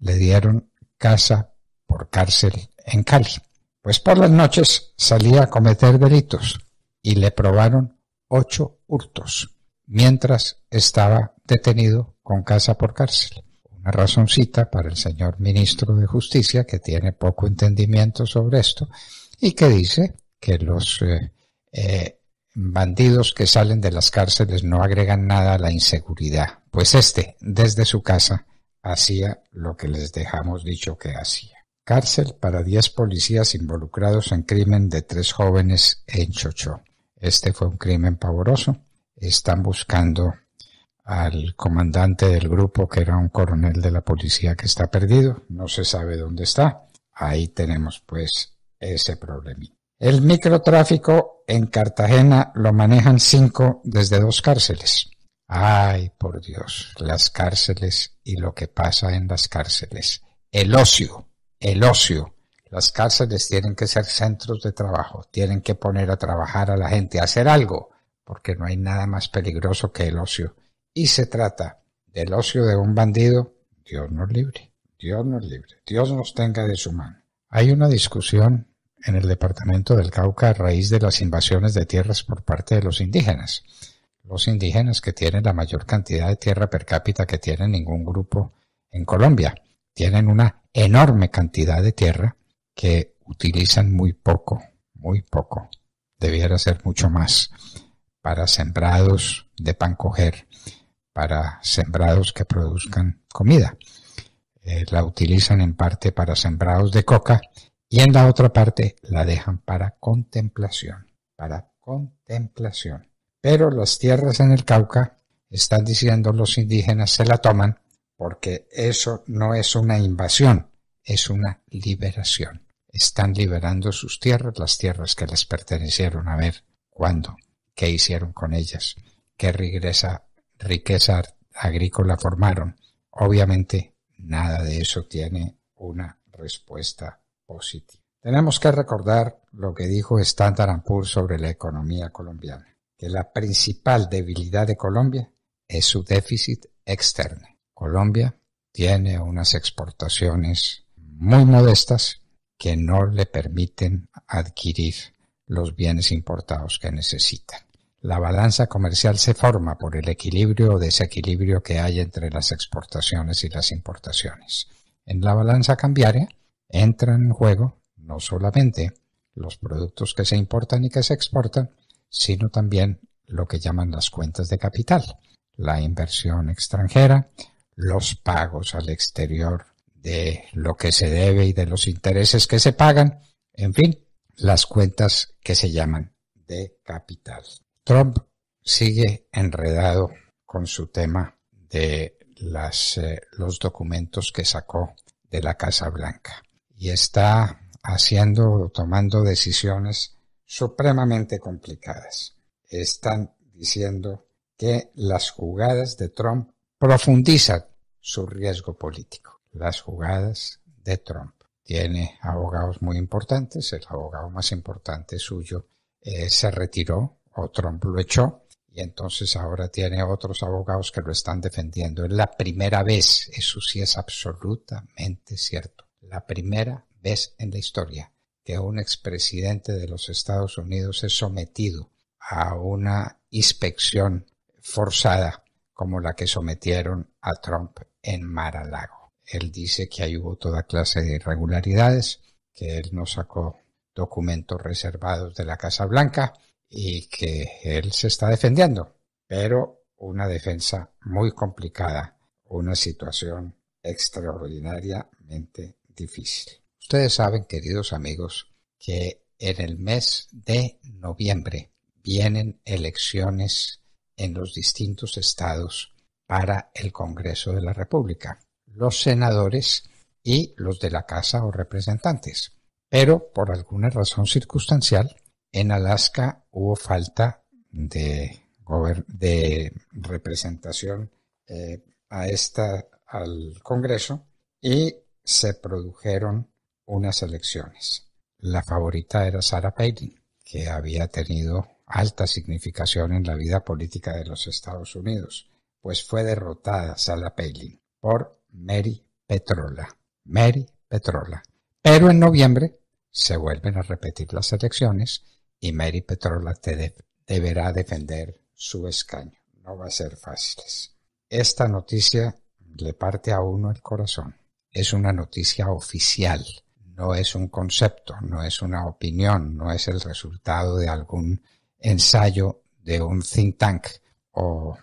le dieron casa por cárcel en Cali. Pues por las noches salía a cometer delitos y le probaron ocho hurtos mientras estaba detenido con casa por cárcel. Una razoncita para el señor ministro de Justicia que tiene poco entendimiento sobre esto y que dice que los eh, eh, bandidos que salen de las cárceles no agregan nada a la inseguridad. Pues este, desde su casa, hacía lo que les dejamos dicho que hacía. Cárcel para 10 policías involucrados en crimen de tres jóvenes en Chochó. Este fue un crimen pavoroso. Están buscando al comandante del grupo, que era un coronel de la policía que está perdido. No se sabe dónde está. Ahí tenemos pues ese problemita. El microtráfico en Cartagena lo manejan cinco desde dos cárceles. Ay, por Dios, las cárceles y lo que pasa en las cárceles. El ocio, el ocio. Las cárceles tienen que ser centros de trabajo, tienen que poner a trabajar a la gente, hacer algo, porque no hay nada más peligroso que el ocio. Y se trata del ocio de un bandido, Dios nos libre, Dios nos libre, Dios nos tenga de su mano. Hay una discusión en el departamento del Cauca a raíz de las invasiones de tierras por parte de los indígenas los indígenas que tienen la mayor cantidad de tierra per cápita que tiene ningún grupo en Colombia. Tienen una enorme cantidad de tierra que utilizan muy poco, muy poco. Debiera ser mucho más para sembrados de pan coger, para sembrados que produzcan comida. Eh, la utilizan en parte para sembrados de coca y en la otra parte la dejan para contemplación, para contemplación. Pero las tierras en el Cauca, están diciendo los indígenas, se la toman porque eso no es una invasión, es una liberación. Están liberando sus tierras, las tierras que les pertenecieron. A ver, ¿cuándo? ¿Qué hicieron con ellas? ¿Qué riqueza, agrícola formaron? Obviamente, nada de eso tiene una respuesta positiva. Tenemos que recordar lo que dijo Standard sobre la economía colombiana que la principal debilidad de Colombia es su déficit externo. Colombia tiene unas exportaciones muy modestas que no le permiten adquirir los bienes importados que necesita. La balanza comercial se forma por el equilibrio o desequilibrio que hay entre las exportaciones y las importaciones. En la balanza cambiaria entran en juego no solamente los productos que se importan y que se exportan, sino también lo que llaman las cuentas de capital, la inversión extranjera, los pagos al exterior de lo que se debe y de los intereses que se pagan, en fin, las cuentas que se llaman de capital. Trump sigue enredado con su tema de eh, los documentos que sacó de la Casa Blanca y está haciendo o tomando decisiones supremamente complicadas. Están diciendo que las jugadas de Trump profundizan su riesgo político. Las jugadas de Trump. Tiene abogados muy importantes. El abogado más importante suyo eh, se retiró o Trump lo echó y entonces ahora tiene otros abogados que lo están defendiendo. Es la primera vez, eso sí es absolutamente cierto, la primera vez en la historia un expresidente de los Estados Unidos es sometido a una inspección forzada como la que sometieron a Trump en Mar-a-Lago. Él dice que ahí hubo toda clase de irregularidades, que él no sacó documentos reservados de la Casa Blanca y que él se está defendiendo, pero una defensa muy complicada, una situación extraordinariamente difícil. Ustedes saben, queridos amigos, que en el mes de noviembre vienen elecciones en los distintos estados para el Congreso de la República, los senadores y los de la Casa o representantes. Pero por alguna razón circunstancial, en Alaska hubo falta de, representación eh, a esta, al Congreso y se produjeron unas elecciones. La favorita era Sarah Palin, que había tenido alta significación en la vida política de los Estados Unidos, pues fue derrotada Sarah Palin por Mary Petrola. Mary Petrola. Pero en noviembre se vuelven a repetir las elecciones y Mary Petrola deberá defender su escaño. No va a ser fácil. Esta noticia le parte a uno el corazón. Es una noticia oficial no es un concepto, no es una opinión, no es el resultado de algún ensayo de un think tank o,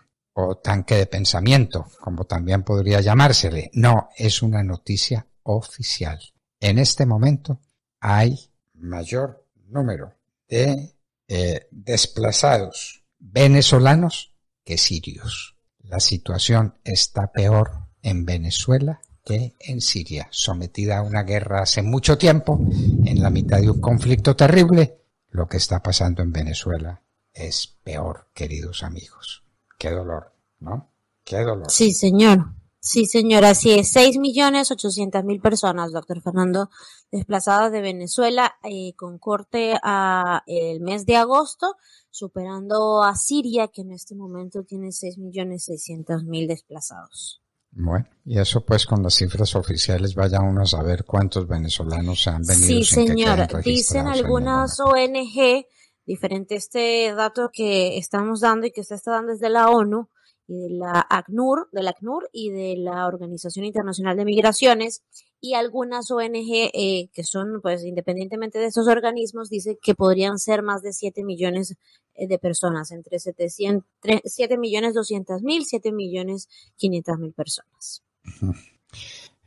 tanque de pensamiento, como también podría llamársele. No, es una noticia oficial. En este momento hay mayor número de eh, desplazados venezolanos que sirios. La situación está peor en Venezuela que en Siria, sometida a una guerra hace mucho tiempo, en la mitad de un conflicto terrible, lo que está pasando en Venezuela es peor, queridos amigos. Qué dolor, ¿no? Qué dolor. Sí, señor. Sí, señor, así es. 6.800.000 personas, doctor Fernando, desplazadas de Venezuela eh, con corte a el mes de agosto, superando a Siria, que en este momento tiene millones 6.600.000 desplazados. Bueno, y eso pues con las cifras oficiales vaya uno a saber cuántos venezolanos se han venido. Sí, señor. Dicen algunas ONG, diferente este dato que estamos dando y que usted está dando desde la ONU y de la ACNUR, de la ACNUR y de la Organización Internacional de Migraciones y algunas ONG eh, que son pues independientemente de esos organismos dice que podrían ser más de 7 millones eh, de personas, entre 7.200.000 millones mil, millones mil personas.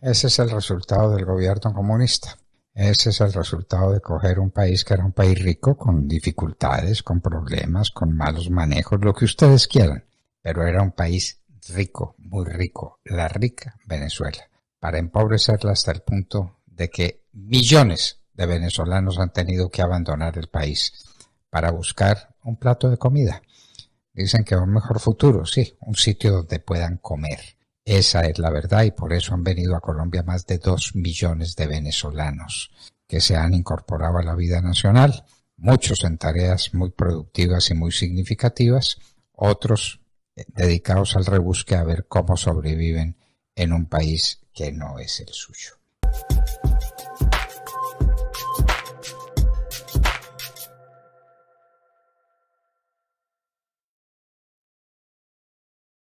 Ese es el resultado del gobierno comunista. Ese es el resultado de coger un país que era un país rico, con dificultades, con problemas, con malos manejos, lo que ustedes quieran. Pero era un país rico, muy rico, la rica Venezuela, para empobrecerla hasta el punto de que millones de venezolanos han tenido que abandonar el país para buscar un plato de comida. Dicen que un mejor futuro, sí, un sitio donde puedan comer. Esa es la verdad y por eso han venido a Colombia más de dos millones de venezolanos que se han incorporado a la vida nacional, muchos en tareas muy productivas y muy significativas, otros eh, dedicados al rebusque a ver cómo sobreviven en un país que no es el suyo.